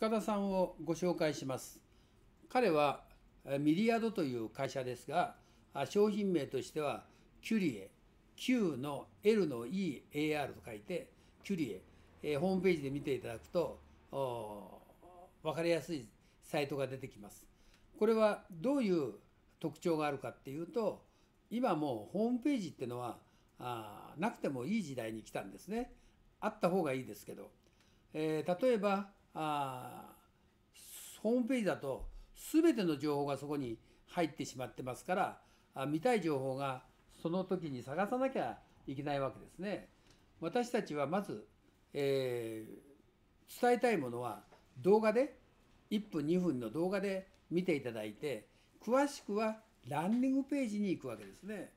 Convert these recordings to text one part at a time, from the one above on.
塚田さんをご紹介します彼はミリアドという会社ですが商品名としてはキュリエ Q の L の EAR と書いてキュリエ、えー、ホームページで見ていただくと分かりやすいサイトが出てきますこれはどういう特徴があるかっていうと今もうホームページってのはあなくてもいい時代に来たんですねあった方がいいですけど、えー、例えばあホームページだと全ての情報がそこに入ってしまってますからあ見たい情報がその時に探さなきゃいけないわけですね。私たちはまず、えー、伝えたいものは動画で1分2分の動画で見ていただいて詳しくはランニングページに行くわけですね。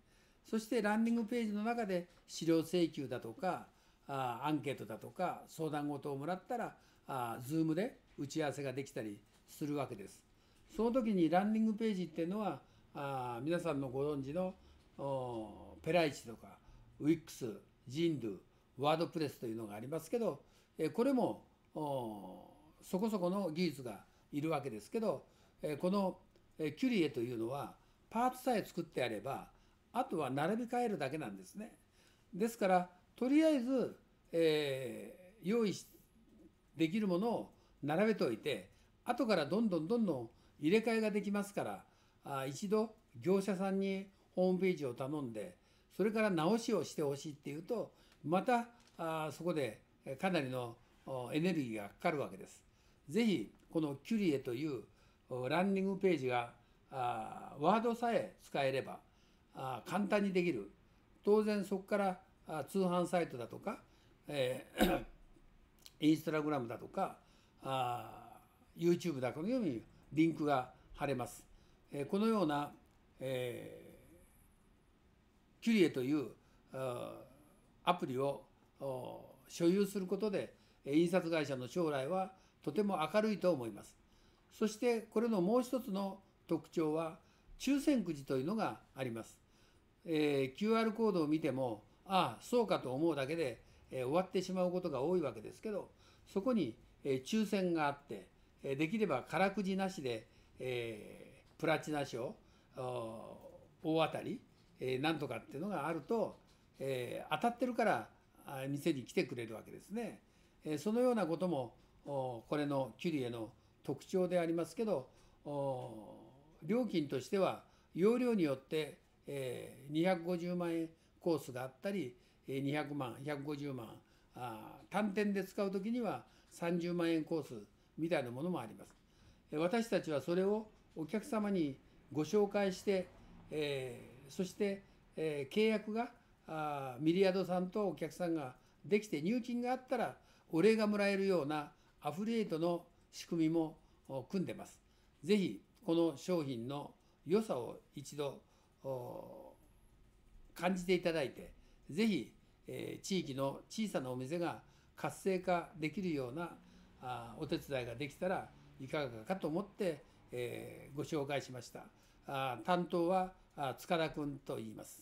そしてランニングページの中で資料請求だとかあアンケートだとか相談事をもらったらあ Zoom で打ち合わせができたりするわけです。その時にランディングページっていうのはあ皆さんのご存知のペライチとか Wix、ジンドゥ、ワードプレスというのがありますけど、えこれもそこそこの技術がいるわけですけど、えこのキュリエというのはパーツさえ作ってやればあとは並び替えるだけなんですね。ですからとりあえず、えー、用意しできるものを並べておいて後からどんどんどんどん入れ替えができますからあ一度業者さんにホームページを頼んでそれから直しをしてほしいっていうとまたあそこでかなりのエネルギーがかかるわけです。ぜひこのキュリエというランニングページがあーワードさえ使えればあ簡単にできる当然そこから通販サイトだとか、えーインスタグラムだとかあ YouTube だかのようにリンクが貼れます。えこのような、えー、キュリエというアプリを所有することで印刷会社の将来はとても明るいと思います。そしてこれのもう一つの特徴は抽選くじというのがあります。えー、QR コードを見てもああそうかと思うだけでえ終わってしまうことが多いわけですけどそこに、え抽選があって、えできれば空くじなしで、えー、プラチナ賞大当たり、えー、なんとかっていうのがあると、えー、当たってるから店に来てくれるわけですね。えそのようなこともこれのキュリエの特徴でありますけど料金としては容量によって、え250万円コースがあったり200万150万あ単点で使う時には30万円コースみたいなものもあります私たちはそれをお客様にご紹介して、えそして、え契約があミリアドさんとお客さんができて入金があったらお礼がもらえるようなアフリエイトの仕組みも組んでます。ぜひこの商品の良さを一度感じていただいてぜひえー、地域の小さなお店が活性化できるようなあお手伝いができたらいかがかと思って、えー、ご紹介しました。あ担当はあ塚田君と言います。